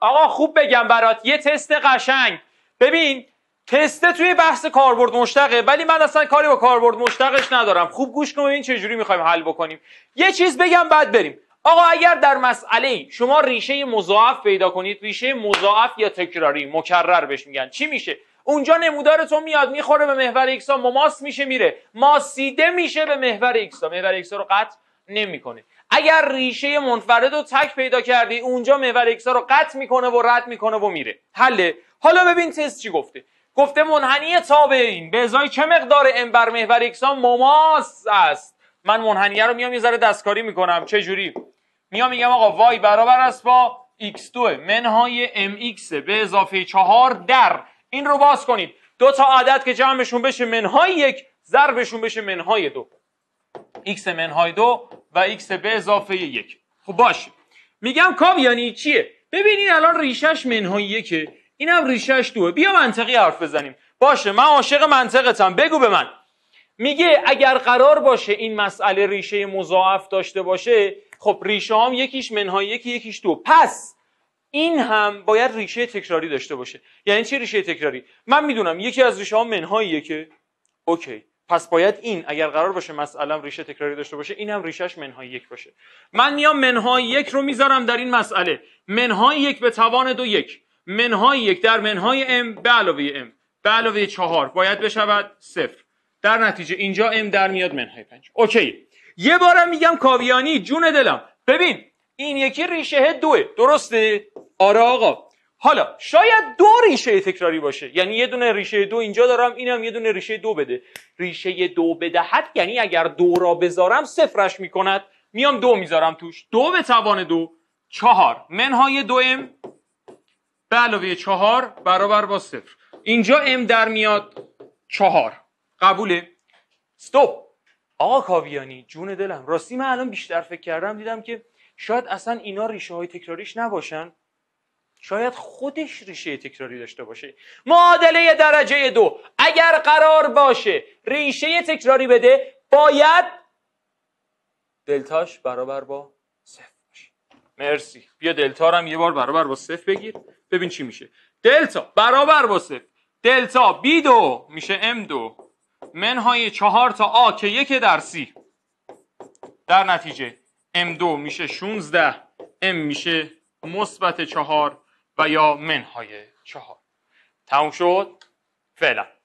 آقا خوب بگم برات یه تست قشنگ ببین تست توی بحث کاربرد مشتقه ولی من اصلا کاری با کاربرد مشتقش ندارم خوب گوش کن ببین چه جوری میخوایم حل بکنیم یه چیز بگم بعد بریم آقا اگر در مسئله شما ریشه مضاعف پیدا کنید ریشه مضاعف یا تکراری مکرر بهش میگن چی میشه اونجا تو میاد میخوره به محور ایکسا مماس میشه میره ماسیده میشه به محور ها محور ها رو قطع نمیکنه اگر ریشه منفرد رو تک پیدا کردی اونجا محور اکسا رو قطع میکنه و رد میکنه و میره حله حالا ببین تست چی گفته گفته منحنی این به ازای چه مقدار ام بر محور اکسا مماس است من منحنیه رو میام یه ذره دستکاری میکنم چه جوری میام میگم آقا وای برابر است با x2 منهای mx به اضافه چهار در این رو باز کنید دو تا عدد که جمعشون بشه منهای یک ضربشون بشه منهای دو x منهای دو و x به اضافه یک خب باشه میگم کاویانی یعنی چیه ببینین الان ریشش منهای یکه اینم ریشش دوه بیا منطقی حرف بزنیم باشه من عاشق منطقتم بگو به من میگه اگر قرار باشه این مسئله ریشه مضاعف داشته باشه خب ریشه هم یکیش منهای یکی یکیش دو پس این هم باید ریشه تکراری داشته باشه یعنی چی ریشه تکراری من میدونم یکی از ریشه ها منهای یکه اوکی پس باید این اگر قرار باشه مسئله ریشه تکراری داشته باشه این هم ریشهش منهای یک باشه من میام منهای یک رو میذارم در این مسئله منهای یک به توان دو یک منهای یک در منهای ام به علاوه ام به علاوه چهار باید بشود صفر در نتیجه اینجا ام در میاد منهای پنج اوکی یه بارم میگم کاویانی جون دلم ببین این یکی ریشه دوه درسته آره آقا حالا شاید دو ریشه تکراری باشه یعنی یه دونه ریشه دو اینجا دارم اینم یه دونه ریشه دو بده ریشه دو بدهد یعنی اگر دو را بذارم صفرش میکند میام دو میذارم توش دو به توان دو چهار منهای دو ام به علاوه چهار برابر با صفر اینجا ام در میاد چهار قبوله ستوب آقا کاویانی جون دلم راستی من الان بیشتر فکر کردم دیدم که شاید اصلا اینا ریشه های تکراریش نباشن شاید خودش ریشه تکراری داشته باشه معادله درجه دو اگر قرار باشه ریشه تکراری بده باید دلتاش برابر با صفر باشه مرسی بیا دلتا رو هم یه بار برابر با صفر بگیر ببین چی میشه دلتا برابر با صفر دلتا بی دو میشه ام دو منهای چهار تا آ که یک در سی در نتیجه ام دو میشه 16 ام میشه مثبت چهار و یا منهای چهار تموم شد فعلا